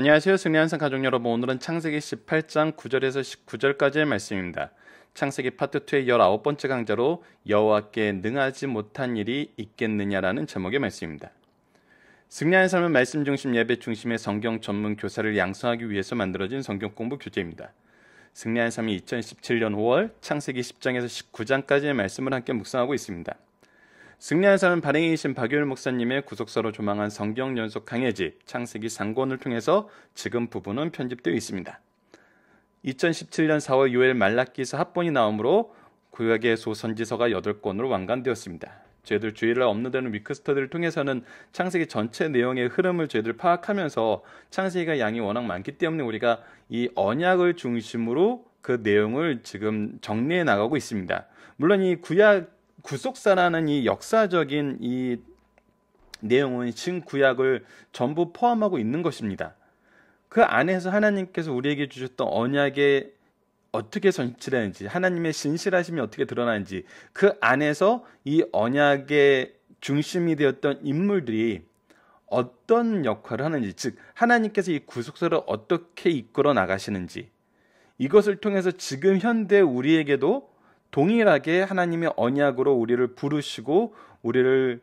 안녕하세요. 승리한상 가족 여러분. 오늘은 창세기 18장 9절에서 19절까지의 말씀입니다. 창세기 파트 2의 19번째 강좌로 여호와께 능하지 못한 일이 있겠느냐라는 제목의 말씀입니다. 승리하는 삶은 말씀 중심 예배 중심의 성경 전문 교사를 양성하기 위해서 만들어진 성경 공부 교재입니다. 승리하는 삶이 2017년 5월 창세기 10장에서 19장까지의 말씀을 함께 묵상하고 있습니다. 승리한 사는 발행이신 박효일 목사님의 구속사로 조망한 성경 연속 강해집 창세기 3권을 통해서 지금 부분은 편집되어 있습니다. 2017년 4월 6일 말라기서 합본이 나오므로 구약의 소선지서가 8권으로 완간되었습니다. 저희들 주일날 업로드하는 위크스터들을 통해서는 창세기 전체 내용의 흐름을 저희들 파악하면서 창세기가 양이 워낙 많기 때문에 우리가 이 언약을 중심으로 그 내용을 지금 정리해 나가고 있습니다. 물론 이 구약 구속사라는 이 역사적인 이 내용은 신구약을 전부 포함하고 있는 것입니다. 그 안에서 하나님께서 우리에게 주셨던 언약의 어떻게 성취되는지 하나님의 진실하심이 어떻게 드러나는지 그 안에서 이 언약의 중심이 되었던 인물들이 어떤 역할을 하는지 즉 하나님께서 이 구속사를 어떻게 이끌어 나가시는지 이것을 통해서 지금 현대 우리에게도 동일하게 하나님의 언약으로 우리를 부르시고 우리를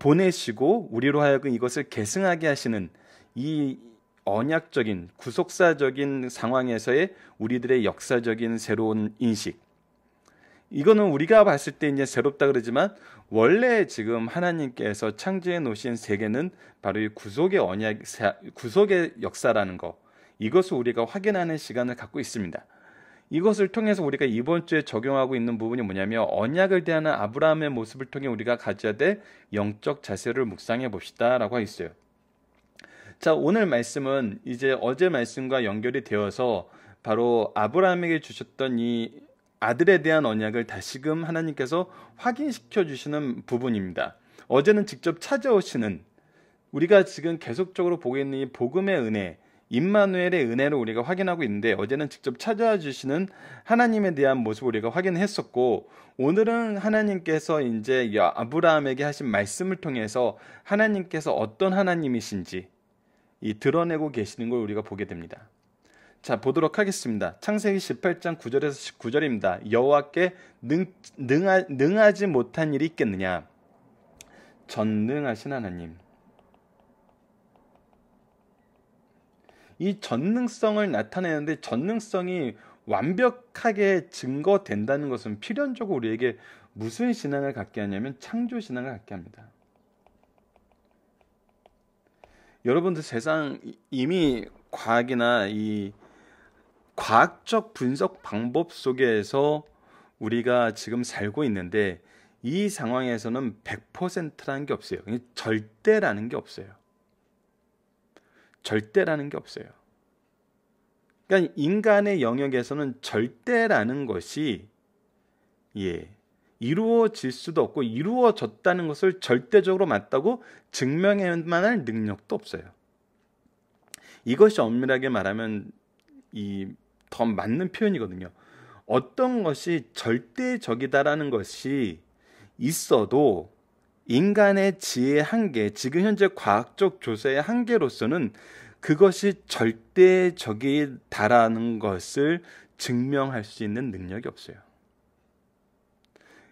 보내시고 우리로 하여금 이것을 계승하게 하시는 이 언약적인 구속사적인 상황에서의 우리들의 역사적인 새로운 인식 이거는 우리가 봤을 때 이제 새롭다 그러지만 원래 지금 하나님께서 창조해 놓으신 세계는 바로 이 구속의 언약 구속의 역사라는 거 이것을 우리가 확인하는 시간을 갖고 있습니다. 이것을 통해서 우리가 이번 주에 적용하고 있는 부분이 뭐냐면 언약을 대하는 아브라함의 모습을 통해 우리가 가져야 될 영적 자세를 묵상해 봅시다라고 하 있어요. 자, 오늘 말씀은 이제 어제 말씀과 연결이 되어서 바로 아브라함에게 주셨던 이 아들에 대한 언약을 다시금 하나님께서 확인시켜 주시는 부분입니다. 어제는 직접 찾아오시는 우리가 지금 계속적으로 보고 있는 이 복음의 은혜, 임마누엘의 은혜를 우리가 확인하고 있는데 어제는 직접 찾아와 주시는 하나님에 대한 모습을 우리가 확인했었고 오늘은 하나님께서 이제 아브라함에게 하신 말씀을 통해서 하나님께서 어떤 하나님이신지 이 드러내고 계시는 걸 우리가 보게 됩니다. 자 보도록 하겠습니다. 창세기 18장 9절에서 19절입니다. 여호와께 능, 능하, 능하지 못한 일이 있겠느냐? 전능하신 하나님. 이 전능성을 나타내는데 전능성이 완벽하게 증거된다는 것은 필연적으로 우리에게 무슨 신앙을 갖게 하냐면 창조 신앙을 갖게 합니다. 여러분들 세상 이미 과학이나 이 과학적 분석 방법 속에서 우리가 지금 살고 있는데 이 상황에서는 100%라는 게 없어요. 절대라는 게 없어요. 절대라는 게 없어요. 그러니까 인간의 영역에서는 절대라는 것이 예, 이루어질 수도 없고 이루어졌다는 것을 절대적으로 맞다고 증명할 만한 능력도 없어요. 이것이 엄밀하게 말하면 이더 맞는 표현이거든요. 어떤 것이 절대적이다라는 것이 있어도 인간의 지혜의 한계, 지금 현재 과학적 조사의 한계로서는 그것이 절대적이다라는 것을 증명할 수 있는 능력이 없어요.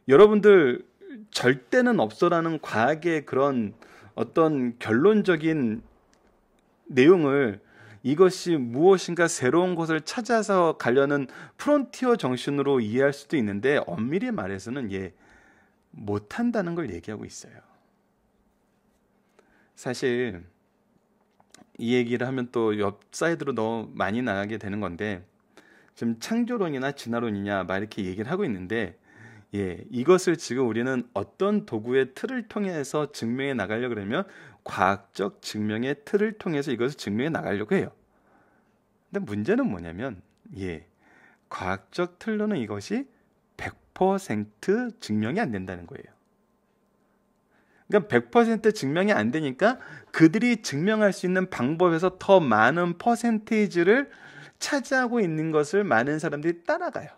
여러분들 절대는 없어라는 과학의 그런 어떤 결론적인 내용을 이것이 무엇인가 새로운 것을 찾아서 가려는 프론티어 정신으로 이해할 수도 있는데 엄밀히 말해서는 예, 못한다는 걸 얘기하고 있어요. 사실 이 얘기를 하면 또 옆 사이드로 너무 많이 나가게 되는 건데 지금 창조론이나 진화론이냐 막 이렇게 얘기를 하고 있는데 예 이것을 지금 우리는 어떤 도구의 틀을 통해서 증명해 나가려 그러면 과학적 증명의 틀을 통해서 이것을 증명해 나가려고 해요. 근데 문제는 뭐냐면 예 과학적 틀로는 이것이 100% 증명이 안 된다는 거예요. 그러니까 100% 증명이 안 되니까 그들이 증명할 수 있는 방법에서 더 많은 퍼센테이지를 차지하고 있는 것을 많은 사람들이 따라가요.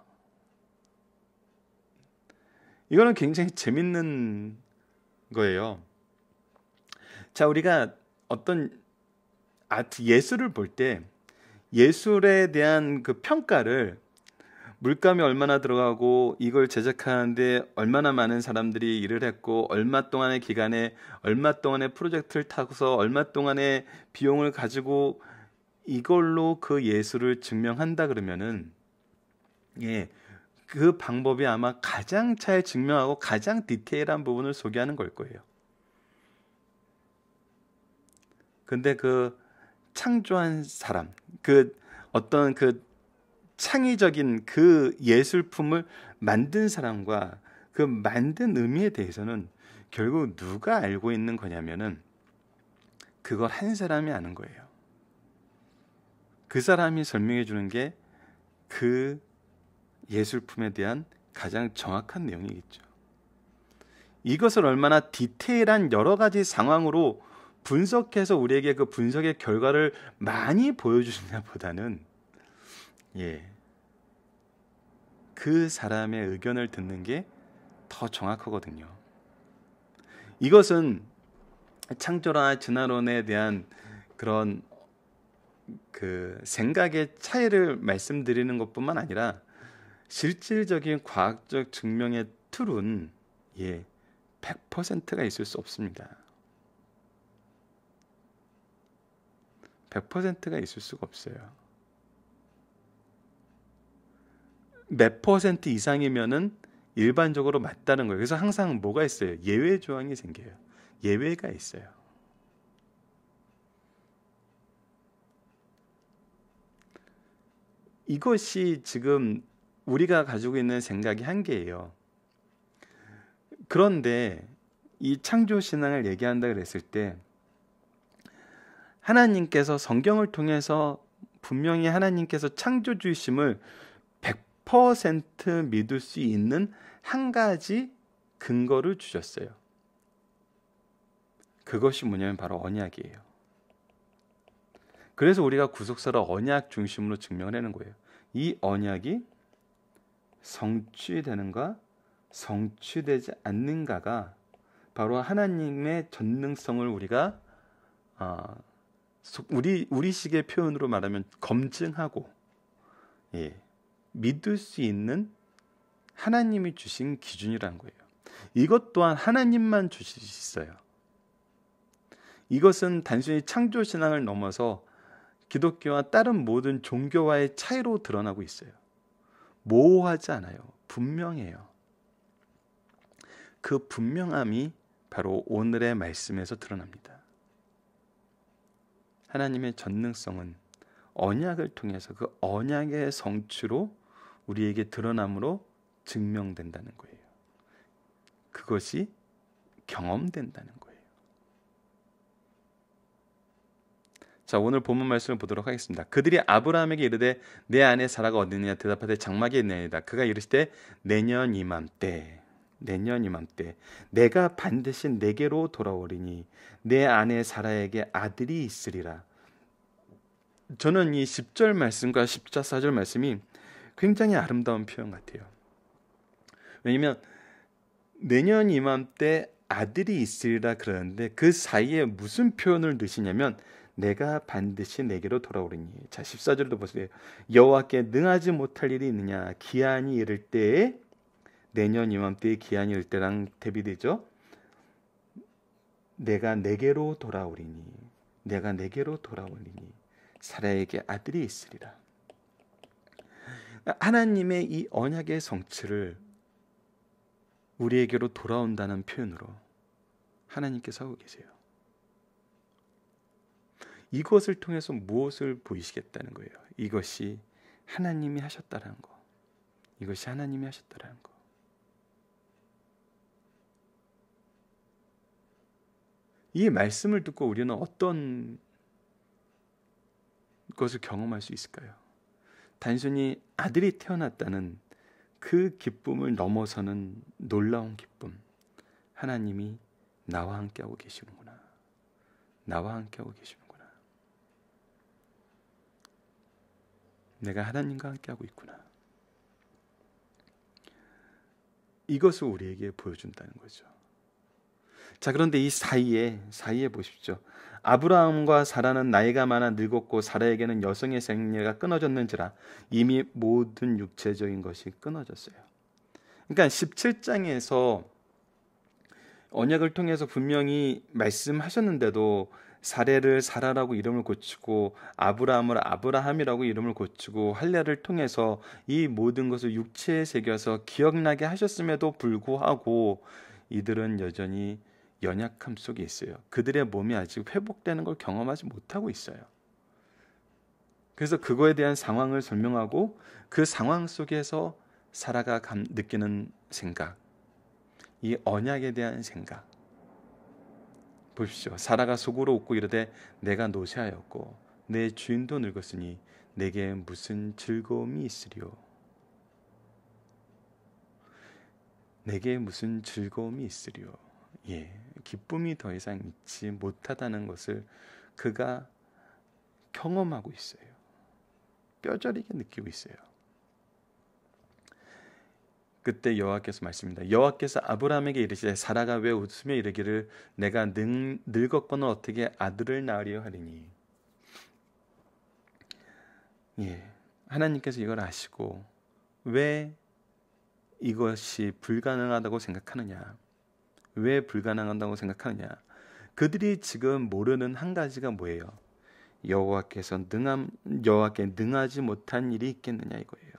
이거는 굉장히 재밌는 거예요. 자, 우리가 어떤 아트 예술을 볼 때 예술에 대한 그 평가를 물감이 얼마나 들어가고 이걸 제작하는데 얼마나 많은 사람들이 일을 했고 얼마 동안의 기간에 얼마 동안의 프로젝트를 타고서 얼마 동안의 비용을 가지고 이걸로 그 예술을 증명한다 그러면은 예. 그 방법이 아마 가장 잘 증명하고 가장 디테일한 부분을 소개하는 걸 거예요. 근데 그 창조한 사람, 그 어떤 그 창의적인 그 예술품을 만든 사람과 그 만든 의미에 대해서는 결국 누가 알고 있는 거냐면은 그걸 한 사람이 아는 거예요. 그 사람이 설명해 주는 게 그 예술품에 대한 가장 정확한 내용이겠죠. 이것을 얼마나 디테일한 여러 가지 상황으로 분석해서 우리에게 그 분석의 결과를 많이 보여주느냐보다는 예. 그 사람의 의견을 듣는 게 더 정확하거든요. 이것은 창조나 진화론에 대한 그런 그 생각의 차이를 말씀드리는 것뿐만 아니라 실질적인 과학적 증명의 틀은 예, 100%가 있을 수 없습니다. 100%가 있을 수가 없어요. 몇 퍼센트 이상이면은 일반적으로 맞다는 거예요. 그래서 항상 뭐가 있어요? 예외 조항이 생겨요. 예외가 있어요. 이것이 지금 우리가 가지고 있는 생각이 한계예요. 그런데 이 창조 신앙을 얘기한다 그랬을 때 하나님께서 성경을 통해서 분명히 하나님께서 창조주의심을 100% 믿을 수 있는 한 가지 근거를 주셨어요. 그것이 뭐냐면 바로 언약이에요. 그래서 우리가 구속사를 언약 중심으로 증명하는 거예요. 이 언약이 성취되는가 성취되지 않는가가 바로 하나님의 전능성을 우리가 어, 우리 우리식의 표현으로 말하면 검증하고 예, 믿을 수 있는 하나님이 주신 기준이란 거예요. 이것 또한 하나님만 주실 수 있어요. 이것은 단순히 창조 신앙을 넘어서 기독교와 다른 모든 종교와의 차이로 드러나고 있어요. 모호하지 않아요. 분명해요. 그 분명함이 바로 오늘의 말씀에서 드러납니다. 하나님의 전능성은 언약을 통해서 그 언약의 성취로 우리에게 드러남으로 증명된다는 거예요. 그것이 경험된다는 거예요. 자, 오늘 본문 말씀을 보도록 하겠습니다. 그들이 아브라함에게 이르되 내 아내 사라가 어디느냐 대답하되 장막에 있나이다. 그가 이르시되 내년 이맘때 내년 이맘때 내가 반드시 내게로 돌아오리니 내 아내 사라에게 아들이 있으리라. 저는 이 10절 말씀과 14절 말씀이 굉장히 아름다운 표현 같아요. 왜냐면 내년 이맘때 아들이 있으리라 그러는데 그 사이에 무슨 표현을 넣으시냐면 내가 반드시 내게로 돌아오리니 자 14절도 보세요 여호와께 능하지 못할 일이 있느냐 기한이 이를 때에 내년 이맘때의 기한이 이를 때랑 대비되죠 내가 내게로 돌아오리니 내가 내게로 돌아오리니 사라에게 아들이 있으리라 하나님의 이 언약의 성취를 우리에게로 돌아온다는 표현으로 하나님께서 하고 계세요. 이것을 통해서 무엇을 보이시겠다는 거예요. 이것이 하나님이 하셨다라는 거. 이것이 하나님이 하셨다라는 거. 이 말씀을 듣고 우리는 어떤 것을 경험할 수 있을까요? 단순히 아들이 태어났다는 그 기쁨을 넘어서는 놀라운 기쁨. 하나님이 나와 함께하고 계시는구나. 나와 함께하고 계시는구나. 내가 하나님과 함께하고 있구나. 이것을 우리에게 보여준다는 거죠. 자, 그런데 이 사이에 사이에 보십시오. 아브라함과 사라는 나이가 많아 늙었고 사라에게는 여성의 생리가 끊어졌는지라 이미 모든 육체적인 것이 끊어졌어요. 그러니까 17장에서 언약을 통해서 분명히 말씀하셨는데도 사례를 사라라고 이름을 고치고 아브라함을 아브라함이라고 이름을 고치고 할례를 통해서 이 모든 것을 육체에 새겨서 기억나게 하셨음에도 불구하고 이들은 여전히 연약함 속에 있어요. 그들의 몸이 아직 회복되는 걸 경험하지 못하고 있어요. 그래서 그거에 대한 상황을 설명하고 그 상황 속에서 사라가 감, 느끼는 생각, 이 언약에 대한 생각. 보십시오. 사라가 속으로 웃고 이르되 내가 노쇠하였고 내 주인도 늙었으니 내게 무슨 즐거움이 있으리요. 내게 무슨 즐거움이 있으리요. 예. 기쁨이 더 이상 있지 못하다는 것을 그가 경험하고 있어요. 뼈저리게 느끼고 있어요. 그때 여호와께서 말씀입니다. 여호와께서 아브라함에게 이르시되 사라가 왜 웃으며 이르기를 내가 늙, 늙었거나 어떻게 아들을 낳으려 하리니 예. 하나님께서 이걸 아시고 왜 이것이 불가능하다고 생각하느냐 왜불가능한다고 생각하느냐? 그들이 지금 모르는 한 가지가 뭐예요? 여호와께서 능함 여호와께 능하지 못한 일이 있겠느냐 이거예요.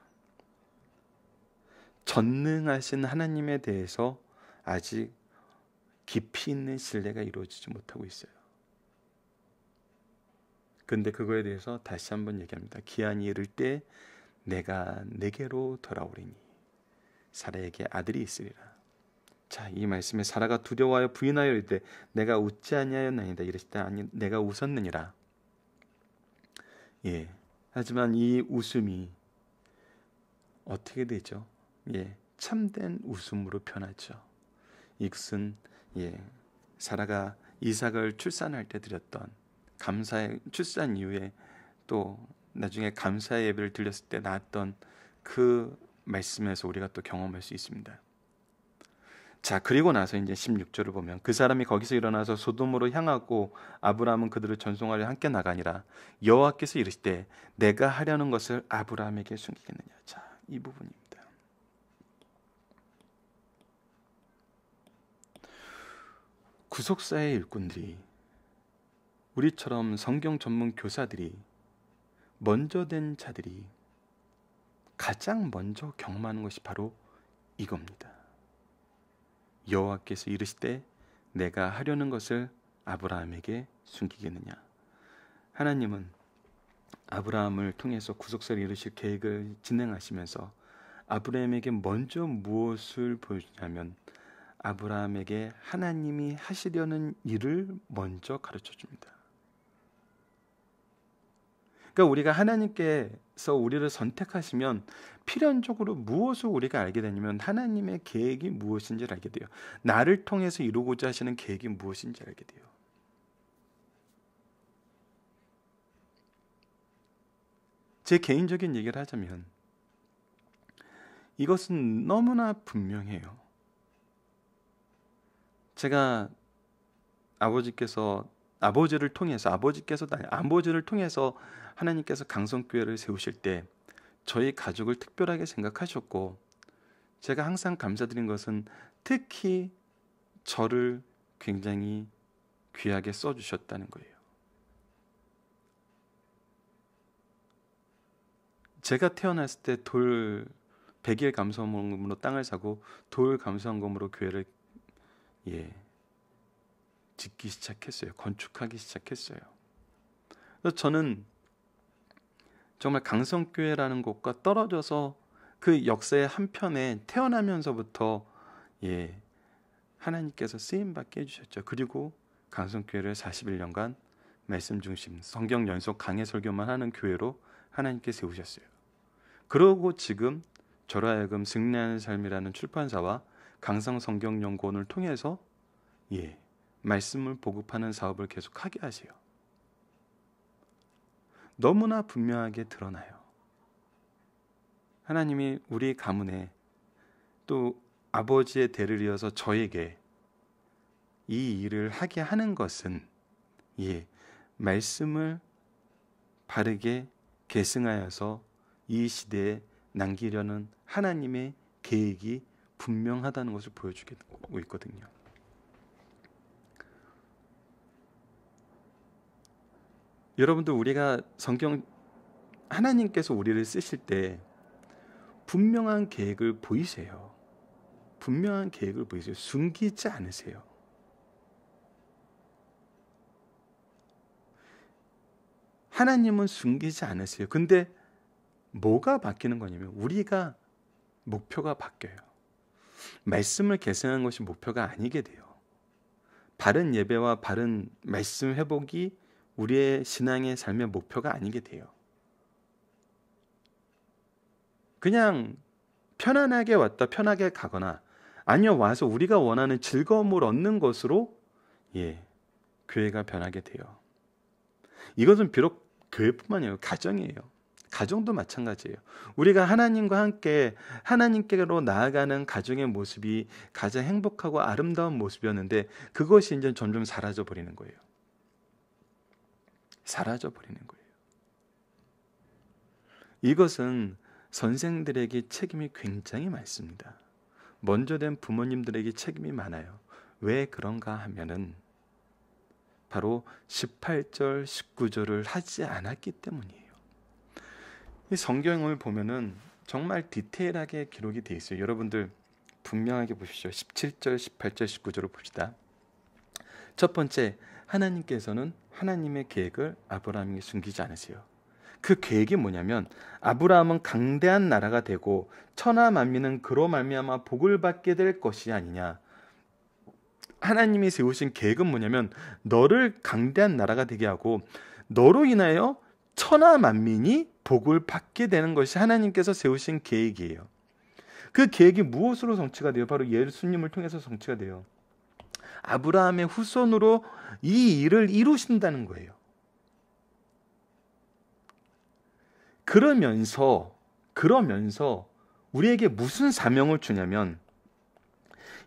전능하신 하나님에 대해서 아직 깊이 있는 신뢰가 이루어지지 못하고 있어요. 근데 그거에 대해서 다시 한번 얘기합니다. 기한이 이를 때 내가 내게로 돌아오리니 사라에게 아들이 있으리라. 자, 이 말씀에 사라가 두려워하여 부인하여 이르되 내가 웃지 아니하였나이다 이랬시되 아니 내가 웃었느니라. 예. 하지만 이 웃음이 어떻게 되죠? 예. 참된 웃음으로 변하죠. 익슨 예. 사라가 이삭을 출산할 때 드렸던 감사의 출산 이후에 또 나중에 감사의 예배를 들렸을때 나왔던 그 말씀에서 우리가 또 경험할 수 있습니다. 자, 그리고 나서 이제 16절을 보면 그 사람이 거기서 일어나서 소돔으로 향하고 아브라함은 그들을 전송하려 함께 나가니라. 여호와께서 이르시되 내가 하려는 것을 아브라함에게 숨기겠느냐. 자, 이 부분입니다. 구속사의 일꾼들이 우리처럼 성경 전문 교사들이 먼저 된 자들이 가장 먼저 경험하는 것이 바로 이겁니다. 여호와께서 이르시되 내가 하려는 것을 아브라함에게 숨기겠느냐 하나님은 아브라함을 통해서 구속사를 이루실 계획을 진행하시면서 아브라함에게 먼저 무엇을 보여주냐면 아브라함에게 하나님이 하시려는 일을 먼저 가르쳐 줍니다. 그러니까 우리가 하나님께 서 우리를 선택하시면 필연적으로 무엇을 우리가 알게 되냐면 하나님의 계획이 무엇인지를 알게 돼요. 나를 통해서 이루고자 하시는 계획이 무엇인지 알게 돼요. 제 개인적인 얘기를 하자면 이것은 너무나 분명해요. 제가 아버지께서 아버지를 통해서 아버지께서 아버지를 통해서 하나님께서 강성교회를 세우실 때 저희 가족을 특별하게 생각하셨고 제가 항상 감사드린 것은 특히 저를 굉장히 귀하게 써주셨다는 거예요. 제가 태어났을 때돌1일감사금으로 땅을 사고 돌감사금으로 교회를 예 짓기 시작했어요. 건축하기 시작했어요. 그래서 저는 정말 강성교회라는 곳과 떨어져서 그 역사의 한편에 태어나면서부터 예 하나님께서 쓰임 받게 해주셨죠. 그리고 강성교회를 41년간 말씀 중심 성경 연속 강해 설교만 하는 교회로 하나님께 세우셨어요. 그러고 지금 절 하여금 승리하는 삶이라는 출판사와 강성 성경 연구원을 통해서 예 말씀을 보급하는 사업을 계속하게 하세요. 너무나 분명하게 드러나요. 하나님이 우리 가문에 또 아버지의 대를 이어서 저에게 이 일을 하게 하는 것은 예, 말씀을 바르게 계승하여서 이 시대에 남기려는 하나님의 계획이 분명하다는 것을 보여주고 있거든요. 여러분도 우리가 성경 하나님께서 우리를 쓰실 때 분명한 계획을 보이세요. 분명한 계획을 보이세요. 숨기지 않으세요. 하나님은 숨기지 않으세요. 근데 뭐가 바뀌는 거냐면 우리가 목표가 바뀌어요. 말씀을 계승하는 것이 목표가 아니게 돼요. 바른 예배와 바른 말씀 회복이 우리의 신앙의 삶의 목표가 아니게 돼요. 그냥 편안하게 왔다 편하게 가거나 아니요 와서 우리가 원하는 즐거움을 얻는 것으로 예 교회가 변하게 돼요. 이것은 비록 교회뿐만이 아니라 가정이에요. 가정도 마찬가지예요. 우리가 하나님과 함께 하나님께로 나아가는 가정의 모습이 가장 행복하고 아름다운 모습이었는데 그것이 이제 점점 사라져 버리는 거예요. 사라져 버리는 거예요. 이것은 선생들에게 책임이 굉장히 많습니다. 먼저 된 부모님들에게 책임이 많아요. 왜 그런가 하면은 바로 18절, 19절을 하지 않았기 때문이에요. 이 성경을 보면은 정말 디테일하게 기록이 돼 있어요. 여러분들 분명하게 보십시오. 17절, 18절, 19절을 봅시다. 첫 번째, 하나님께서는 하나님의 계획을 아브라함에게 숨기지 않으세요. 그 계획이 뭐냐면 아브라함은 강대한 나라가 되고 천하 만민은 그로 말미암아 복을 받게 될 것이 아니냐. 하나님이 세우신 계획은 뭐냐면 너를 강대한 나라가 되게 하고 너로 인하여 천하 만민이 복을 받게 되는 것이 하나님께서 세우신 계획이에요. 그 계획이 무엇으로 성취가 돼요? 바로 예수님을 통해서 성취가 돼요. 아브라함의 후손으로 이 일을 이루신다는 거예요. 그러면서 그러면서 우리에게 무슨 사명을 주냐면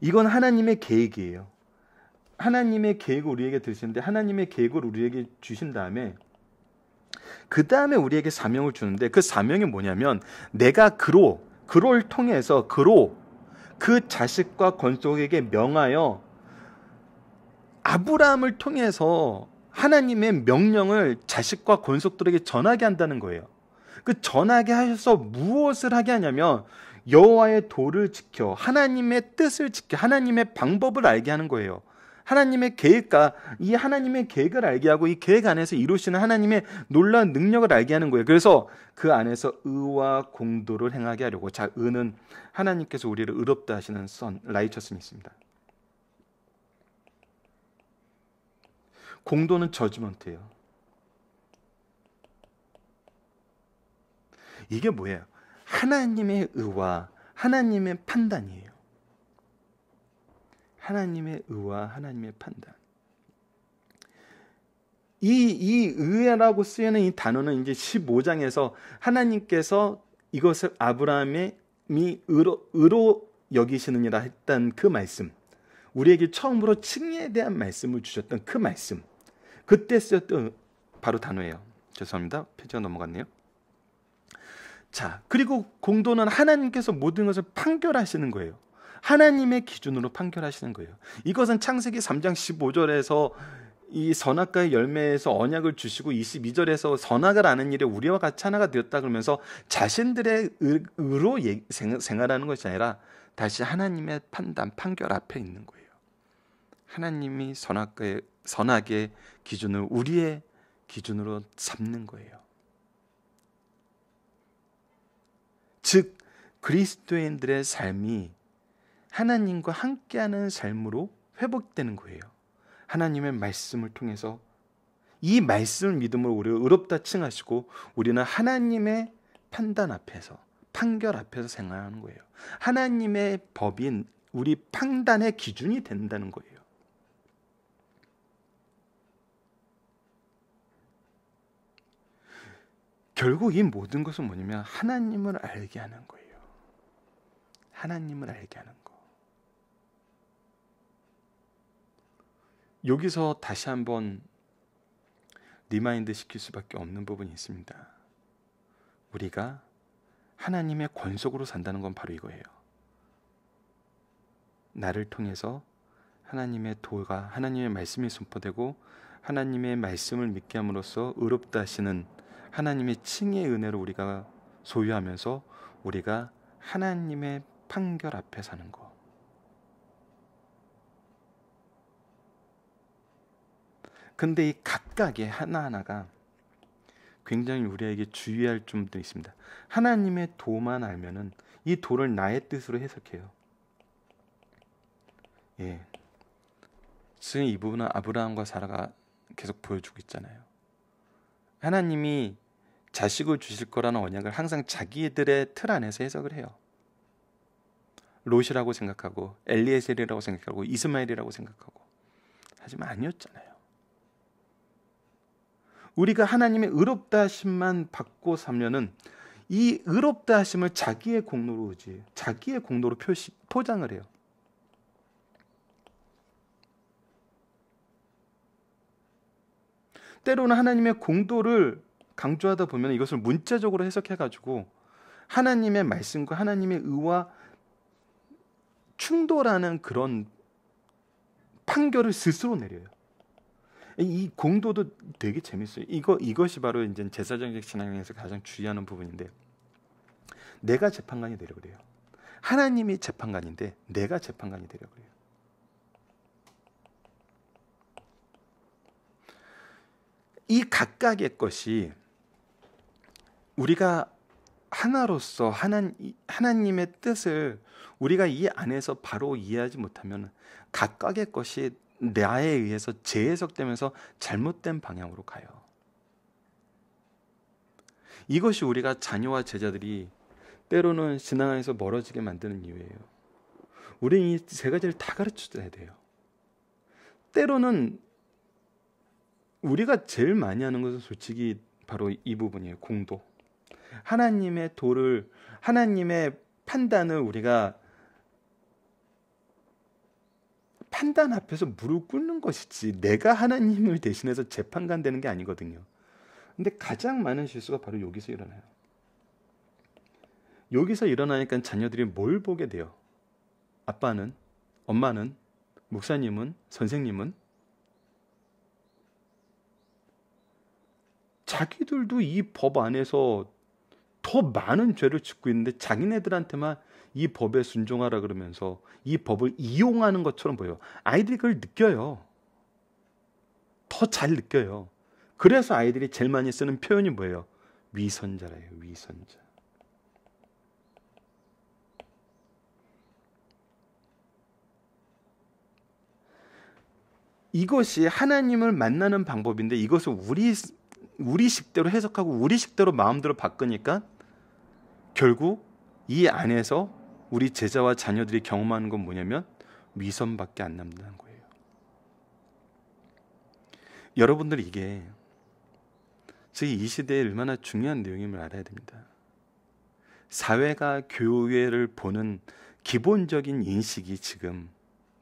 이건 하나님의 계획이에요. 하나님의 계획을 우리에게 드시는데 하나님의 계획을 우리에게 주신 다음에 그 다음에 우리에게 사명을 주는데 그 사명이 뭐냐면 내가 그로 그를 통해서 그로 그 자식과 권속에게 명하여 아브라함을 통해서 하나님의 명령을 자식과 권속들에게 전하게 한다는 거예요. 그 전하게 하셔서 무엇을 하게 하냐면 여호와의 도를 지켜 하나님의 뜻을 지켜 하나님의 방법을 알게 하는 거예요. 하나님의 계획과 이 하나님의 계획을 알게 하고 이 계획 안에서 이루시는 하나님의 놀라운 능력을 알게 하는 거예요. 그래서 그 안에서 의와 공도를 행하게 하려고 자 의는 하나님께서 우리를 의롭다 하시는 선라이처스입니다 공도는 저지먼트예요. 이게 뭐예요? 하나님의 의와 하나님의 판단이에요. 하나님의 의와 하나님의 판단. 이, 이 의라고 쓰이는 이 단어는 이제 15장에서 하나님께서 이것을 아브라함이 의로, 의로 여기시느니라 했던 그 말씀. 우리에게 처음으로 칭의에 대한 말씀을 주셨던 그 말씀. 그때 쓰였던 바로 단어예요. 죄송합니다. 페지가 넘어갔네요. 자, 그리고 공도는 하나님께서 모든 것을 판결하시는 거예요. 하나님의 기준으로 판결하시는 거예요. 이것은 창세기 3장 15절에서 이 선악과의 열매에서 언약을 주시고 22절에서 선악을 아는 일에 우리와 같이 하나가 되었다 그러면서 자신들의 의로 생활하는 것이 아니라 다시 하나님의 판단, 판결 앞에 있는 거예요. 하나님이 선악과의 선악의 기준을 우리의 기준으로 삼는 거예요. 즉 그리스도인들의 삶이 하나님과 함께하는 삶으로 회복되는 거예요. 하나님의 말씀을 통해서 이 말씀을 믿음으로 우리를 의롭다 칭하시고 우리는 하나님의 판단 앞에서 판결 앞에서 생활하는 거예요. 하나님의 법인 우리 판단의 기준이 된다는 거예요. 결국 이 모든 것은 뭐냐면 하나님을 알게 하는 거예요. 하나님을 알게 하는 거. 여기서 다시 한번 리마인드 시킬 수밖에 없는 부분이 있습니다. 우리가 하나님의 권속으로 산다는 건 바로 이거예요. 나를 통해서 하나님의 도가 하나님의 말씀이 선포되고 하나님의 말씀을 믿게 함으로써 의롭다 하시는 하나님의 칭의 은혜를 우리가 소유하면서 우리가 하나님의 판결 앞에 사는 것. 근데 이 각각의 하나하나가 굉장히 우리에게 주의할 점도 있습니다. 하나님의 도만 알면은 이 도를 나의 뜻으로 해석해요. 예. 지금 이 부분은 아브라함과 사라가 계속 보여주고 있잖아요. 하나님이 자식을 주실 거라는 언약을 항상 자기들의 틀 안에서 해석을 해요. 롯이라고 생각하고 엘리에셀이라고 생각하고 이스마엘이라고 생각하고 하지만 아니었잖아요. 우리가 하나님의 의롭다 하심만 받고 살면은 이 의롭다 하심을 자기의 공로로 오지 자기의 공로로 표시, 포장을 해요. 때로는 하나님의 공도를 강조하다 보면 이것을 문자적으로 해석해 가지고 하나님의 말씀과 하나님의 의와 충돌하는 그런 판결을 스스로 내려요. 이 공도도 되게 재밌어요. 이거 이것이 바로 이제 제사장적 신앙에서 가장 주의하는 부분인데 내가 재판관이 되려 그래요. 하나님이 재판관인데 내가 재판관이 되려 그래요. 이 각각의 것이 우리가 하나로서 하나, 하나님의 뜻을 우리가 이 안에서 바로 이해하지 못하면 각각의 것이 나에 의해서 재해석되면서 잘못된 방향으로 가요. 이것이 우리가 자녀와 제자들이 때로는 신앙에서 멀어지게 만드는 이유예요. 우리는 이 세 가지를 다 가르쳐줘야 돼요. 때로는 우리가 제일 많이 하는 것은 솔직히 바로 이 부분이에요. 공도. 하나님의 도를 하나님의 판단을 우리가 판단 앞에서 무릎 꿇는 것이지 내가 하나님을 대신해서 재판관 되는 게 아니거든요. 근데 가장 많은 실수가 바로 여기서 일어나요. 여기서 일어나니까 자녀들이 뭘 보게 돼요? 아빠는, 엄마는, 목사님은, 선생님은 자기들도 이 법 안에서 더 많은 죄를 짓고 있는데 자기네들한테만 이 법에 순종하라 그러면서 이 법을 이용하는 것처럼 보여. 아이들이 그걸 느껴요. 더 잘 느껴요. 그래서 아이들이 제일 많이 쓰는 표현이 뭐예요? 위선자래요. 위선자. 이것이 하나님을 만나는 방법인데 이것을 우리 우리 식대로 해석하고 우리 식대로 마음대로 바꾸니까 결국 이 안에서 우리 제자와 자녀들이 경험하는 건 뭐냐면 위선밖에 안 남는 거예요. 여러분들 이게 저희 이 시대에 얼마나 중요한 내용임을 알아야 됩니다. 사회가 교회를 보는 기본적인 인식이 지금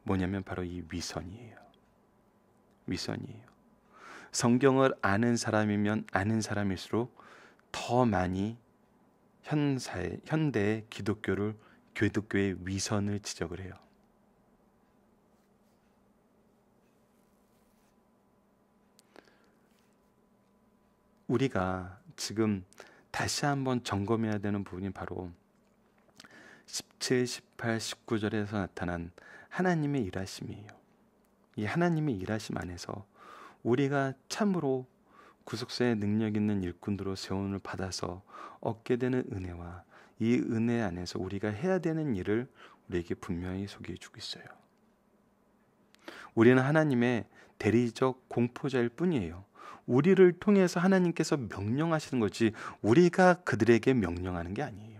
뭐냐면 바로 이 위선이에요. 위선이에요. 성경을 아는 사람이면 아는 사람일수록 더 많이 현살, 현대 기독교를 기독교의 위선을 지적을 해요. 우리가 지금 다시 한번 점검해야 되는 부분이 바로 17, 18, 19절에서 나타난 하나님의 일하심이에요. 이 하나님의 일하심 안에서 우리가 참으로 구속사의 그 능력 있는 일꾼으로 세운을 받아서 얻게 되는 은혜와 이 은혜 안에서 우리가 해야 되는 일을 우리에게 분명히 소개해 주고 있어요. 우리는 하나님의 대리적 공포자일 뿐이에요. 우리를 통해서 하나님께서 명령하시는 것이 우리가 그들에게 명령하는 게 아니에요.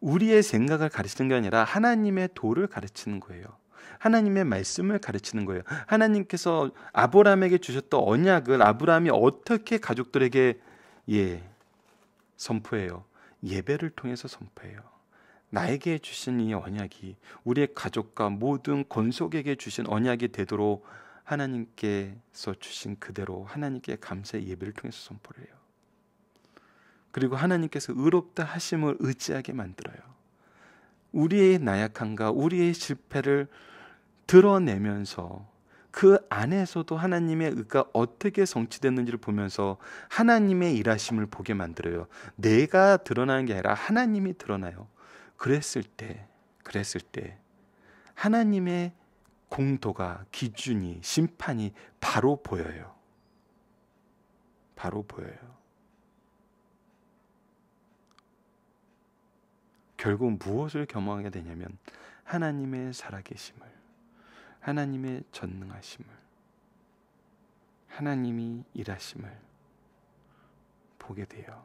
우리의 생각을 가르치는 게 아니라 하나님의 도를 가르치는 거예요. 하나님의 말씀을 가르치는 거예요. 하나님께서 아브라함에게 주셨던 언약을 아브라함이 어떻게 가족들에게 예 선포해요. 예배를 통해서 선포해요. 나에게 주신 이 언약이 우리의 가족과 모든 권속에게 주신 언약이 되도록 하나님께서 주신 그대로 하나님께 감사의 예배를 통해서 선포를 해요. 그리고 하나님께서 의롭다 하심을 의지하게 만들어요. 우리의 나약함과 우리의 실패를 드러내면서 그 안에서도 하나님의 의가 어떻게 성취됐는지를 보면서 하나님의 일하심을 보게 만들어요. 내가 드러나는 게 아니라 하나님이 드러나요. 그랬을 때, 그랬을 때 하나님의 공도가 기준이 심판이 바로 보여요. 바로 보여요. 결국 무엇을 경험하게 되냐면 하나님의 살아계심을, 하나님의 전능하심을, 하나님이 일하심을 보게 돼요.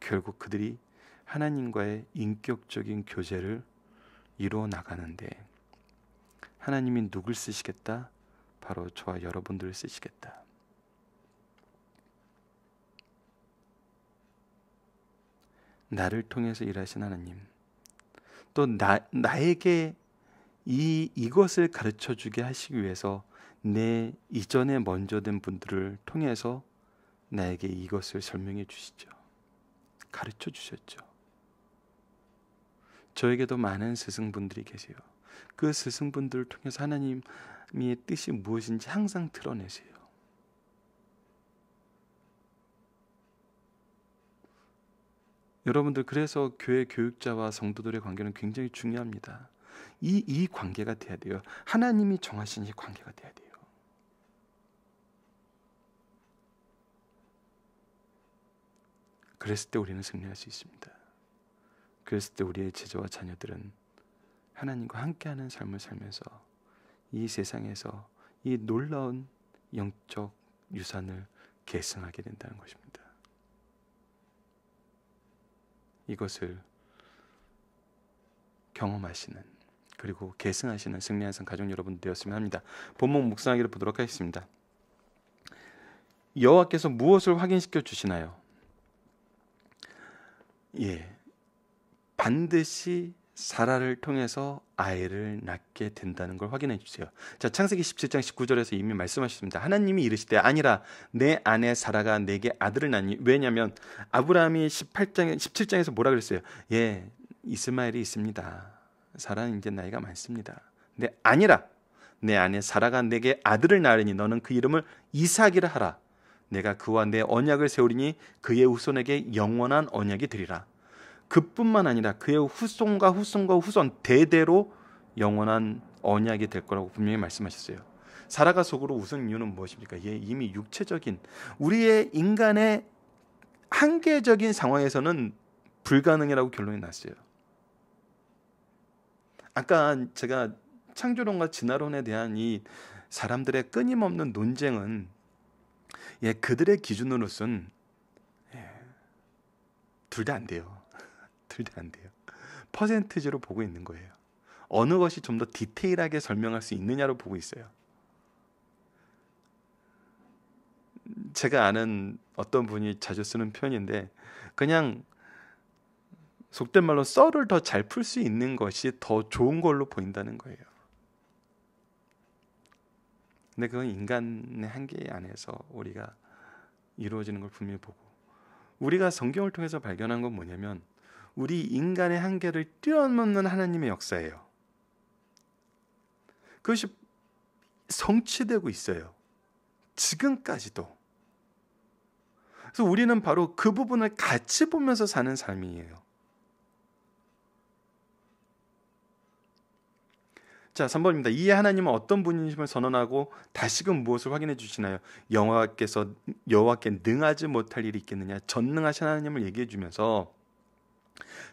결국 그들이 하나님과의 인격적인 교제를 이루어 나가는데 하나님이 누굴 쓰시겠다? 바로 저와 여러분들을 쓰시겠다. 나를 통해서 일하신 하나님, 또 나, 나에게 이 이것을 가르쳐 주게 하시기 위해서 내 이전에 먼저 된 분들을 통해서 나에게 이것을 설명해 주시죠. 가르쳐 주셨죠. 저에게도 많은 스승분들이 계세요. 그 스승분들을 통해서 하나님의 뜻이 무엇인지 항상 드러내세요. 여러분들 그래서 교회 교육자와 성도들의 관계는 굉장히 중요합니다. 이 이 관계가 돼야 돼요. 하나님이 정하신 이 관계가 돼야 돼요. 그랬을 때 우리는 승리할 수 있습니다. 그랬을 때 우리의 제자와 자녀들은 하나님과 함께하는 삶을 살면서 이 세상에서 이 놀라운 영적 유산을 계승하게 된다는 것입니다. 이것을 경험하시는 그리고 계승하시는 승리한 상 가족 여러분 되었으면 합니다. 본문 묵상하기를 보도록 하겠습니다. 여호와께서 무엇을 확인시켜 주시나요? 예. 반드시 사라를 통해서 아이를 낳게 된다는 걸 확인해 주세요. 자, 창세기 17장 19절에서 이미 말씀하셨습니다. 하나님이 이르시되 아니라 내 아내 사라가 내게 아들을 낳니 왜냐면 아브라함이 18장 17장에서 뭐라 그랬어요? 예, 이스마엘이 있습니다. 사라는 이제 나이가 많습니다. 근데 아니라 내 아내 사라가 내게 아들을 낳으니 너는 그 이름을 이삭이라 하라. 내가 그와 내 언약을 세우리니 그의 후손에게 영원한 언약이 되리라. 그뿐만 아니라 그의 후손과 후손과 후손 대대로 영원한 언약이 될 거라고 분명히 말씀하셨어요. 사라가 속으로 웃은 이유는 무엇입니까? 예, 이미 육체적인 우리의 인간의 한계적인 상황에서는 불가능이라고 결론이 났어요. 아까 제가 창조론과 진화론에 대한 이 사람들의 끊임없는 논쟁은 예, 그들의 기준으로선 예, 둘 다 안 돼요. 둘다안 돼요. 퍼센트지로 보고 있는 거예요. 어느 것이 좀 더 디테일하게 설명할 수 있느냐로 보고 있어요. 제가 아는 어떤 분이 자주 쓰는 표현인데 그냥 속된 말로 썰을 더 잘 풀 수 있는 것이 더 좋은 걸로 보인다는 거예요. 근데 그건 인간의 한계 안에서 우리가 이루어지는 걸 분명히 보고 우리가 성경을 통해서 발견한 건 뭐냐면 우리 인간의 한계를 뛰어넘는 하나님의 역사예요. 그것이 성취되고 있어요. 지금까지도. 그래서 우리는 바로 그 부분을 같이 보면서 사는 삶이에요. 자, 3번입니다. 이에 하나님은 어떤 분이심을 선언하고 다시금 무엇을 확인해 주시나요? 여호와께서 여호와께 능하지 못할 일이 있겠느냐? 전능하신 하나님을 얘기해 주면서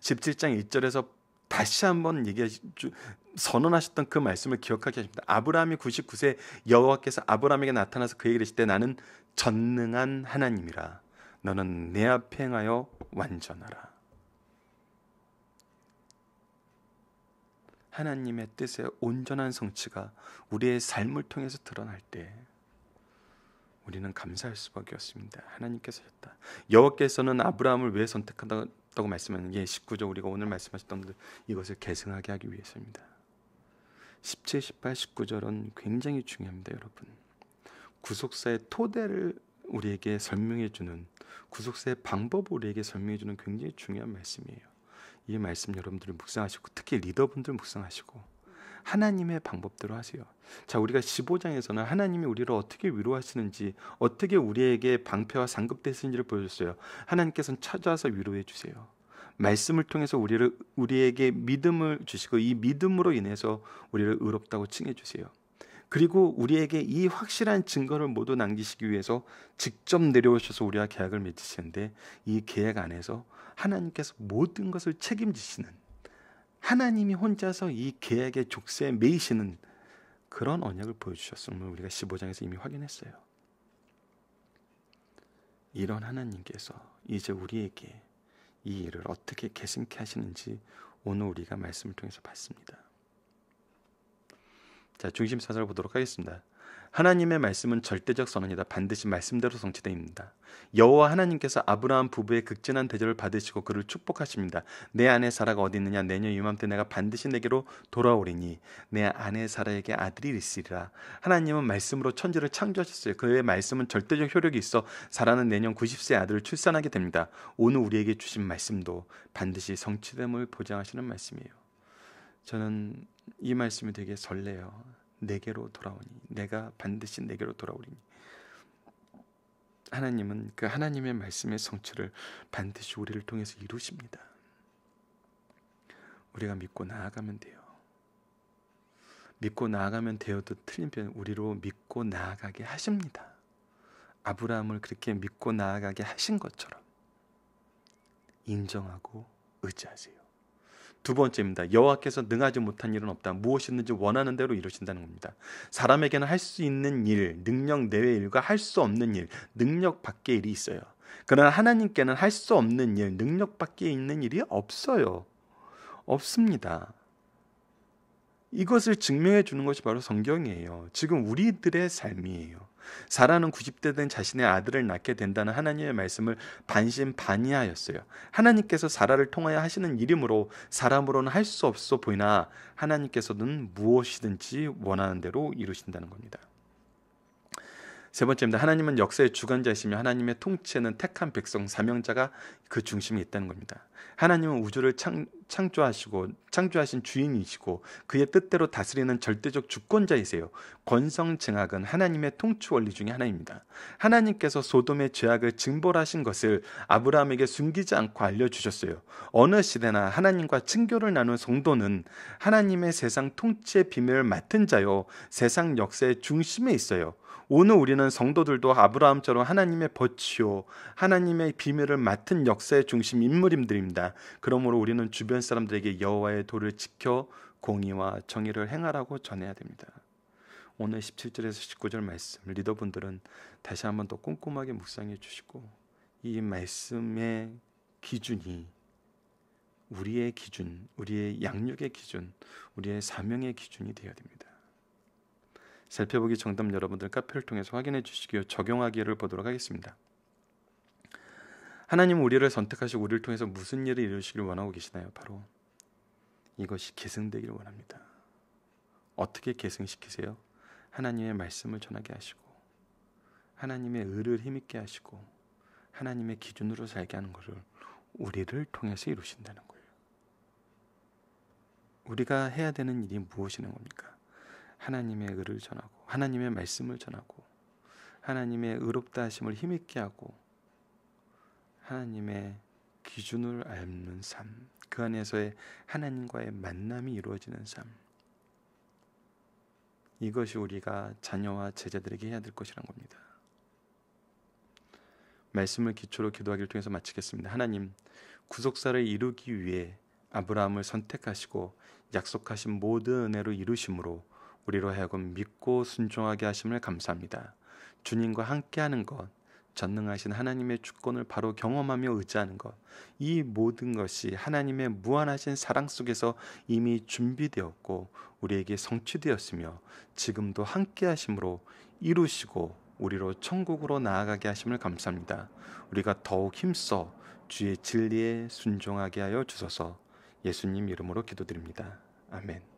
17장 1절에서 다시 한번 얘기해 선언하셨던 그 말씀을 기억하게 하십니다. 아브라함이 99세 여호와께서 아브라함에게 나타나서 그에게 이르때 나는 전능한 하나님이라 너는 내 앞에 행하여 완전하라. 하나님의 뜻의 온전한 성취가 우리의 삶을 통해서 드러날 때 우리는 감사할 수밖에 없습니다. 하나님께서 셨다 여호와께서는 아브라함을 왜 선택한다고 없다고 말씀하는 게 19조 우리가 오늘 말씀하셨던 것, 이것을 계승하게 하기 위해서입니다. 17, 18, 19절은 굉장히 중요합니다, 여러분. 구속사의 토대를 우리에게 설명해 주는 구속사의 방법 을 우리에게 설명해 주는 굉장히 중요한 말씀이에요. 이 말씀 여러분들이 묵상하시고 특히 리더분들 묵상하시고 하나님의 방법대로 하세요. 자, 우리가 15장에서는 하나님이 우리를 어떻게 위로하시는지, 어떻게 우리에게 방패와 상급되시는지를 보여줬어요. 하나님께서는 찾아서 와 위로해 주세요. 말씀을 통해서 우리를 우리에게 믿음을 주시고 이 믿음으로 인해서 우리를 의롭다고 칭해 주세요. 그리고 우리에게 이 확실한 증거를 모두 남기시기 위해서 직접 내려오셔서 우리와 계약을 맺으시는데 이 계약 안에서 하나님께서 모든 것을 책임지시는 하나님이 혼자서 이 계약의 족쇄에 매이시는 그런 언약을 보여주셨음을 우리가 15장에서 이미 확인했어요. 이런 하나님께서 이제 우리에게 이 일을 어떻게 계승케 하시는지 오늘 우리가 말씀을 통해서 봤습니다. 자, 중심 사절 보도록 하겠습니다. 하나님의 말씀은 절대적 선언이다. 반드시 말씀대로 성취됩니다. 여호와 하나님께서 아브라함 부부의 극진한 대접을 받으시고 그를 축복하십니다. 내 아내 사라가 어디 있느냐? 내년 이맘때 내가 반드시 내게로 돌아오리니 내 아내 사라에게 아들이 있으리라. 하나님은 말씀으로 천지를 창조하셨어요. 그의 말씀은 절대적 효력이 있어 사라는 내년 90세 아들을 출산하게 됩니다. 오늘 우리에게 주신 말씀도 반드시 성취됨을 보장하시는 말씀이에요. 저는 이 말씀이 되게 설레요. 내게로 돌아오니 내가 반드시 내게로 돌아오리니 하나님은 그 하나님의 말씀의 성취를 반드시 우리를 통해서 이루십니다. 우리가 믿고 나아가면 돼요. 믿고 나아가면 되어도 틀린 표 우리로 믿고 나아가게 하십니다. 아브라함을 그렇게 믿고 나아가게 하신 것처럼 인정하고 의지하세요. 두 번째입니다. 여호와께서 능하지 못한 일은 없다. 무엇이든지 원하는 대로 이루신다는 겁니다. 사람에게는 할 수 있는 일, 능력 내외 일과 할 수 없는 일, 능력 밖의 일이 있어요. 그러나 하나님께는 할 수 없는 일, 능력 밖에 있는 일이 없어요. 없습니다. 이것을 증명해 주는 것이 바로 성경이에요. 지금 우리들의 삶이에요. 사라는 90대 된 자신의 아들을 낳게 된다는 하나님의 말씀을 반신반의하였어요. 하나님께서 사라를 통하여 하시는 이름으로 사람으로는 할 수 없어 보이나 하나님께서는 무엇이든지 원하는 대로 이루신다는 겁니다. 세 번째입니다. 하나님은 역사의 주관자이시며 하나님의 통치에는 택한 백성 사명자가 그 중심에 있다는 겁니다. 하나님은 우주를 창, 창조하시고 창조하신 주인이시고 그의 뜻대로 다스리는 절대적 주권자이세요. 권성 증악은 하나님의 통치 원리 중의 하나입니다. 하나님께서 소돔의 죄악을 증벌하신 것을 아브라함에게 숨기지 않고 알려 주셨어요. 어느 시대나 하나님과 친교를 나눈 성도는 하나님의 세상 통치의 비밀을 맡은 자요. 세상 역사의 중심에 있어요. 오늘 우리는 성도들도 아브라함처럼 하나님의 버치요 하나님의 비밀을 맡은 역사의 중심 인물임들입니다. 있습니다. 그러므로 우리는 주변 사람들에게 여호와의 도를 지켜 공의와 정의를 행하라고 전해야 됩니다. 오늘 17절에서 19절 말씀 리더분들은 다시 한번 더 꼼꼼하게 묵상해 주시고 이 말씀의 기준이 우리의 기준, 우리의 양육의 기준, 우리의 사명의 기준이 되어야 됩니다. 살펴보기 정답 여러분들 카페를 통해서 확인해 주시고요. 적용하기를 보도록 하겠습니다. 하나님 우리를 선택하시고 우리를 통해서 무슨 일을 이루시기를 원하고 계시나요? 바로 이것이 계승되기를 원합니다. 어떻게 계승시키세요? 하나님의 말씀을 전하게 하시고 하나님의 의를 힘있게 하시고 하나님의 기준으로 살게 하는 것을 우리를 통해서 이루신다는 거예요. 우리가 해야 되는 일이 무엇이냐 겁니까? 하나님의 의를 전하고 하나님의 말씀을 전하고 하나님의 의롭다 하심을 힘있게 하고 하나님의 기준을 앓는 삶, 그 안에서의 하나님과의 만남이 이루어지는 삶. 이것이 우리가 자녀와 제자들에게 해야 될 것이란 겁니다. 말씀을 기초로 기도하기를 통해서 마치겠습니다. 하나님, 구속사를 이루기 위해 아브라함을 선택하시고 약속하신 모든 은혜로 이루심으로 우리로 하여금 믿고 순종하게 하심을 감사합니다. 주님과 함께하는 것, 전능하신 하나님의 주권을 바로 경험하며 의지하는 것. 이 모든 것이 하나님의 무한하신 사랑 속에서 이미 준비되었고 우리에게 성취되었으며 지금도 함께 하심으로 이루시고 우리로 천국으로 나아가게 하심을 감사합니다. 우리가 더욱 힘써 주의 진리에 순종하게 하여 주소서. 예수님 이름으로 기도드립니다. 아멘.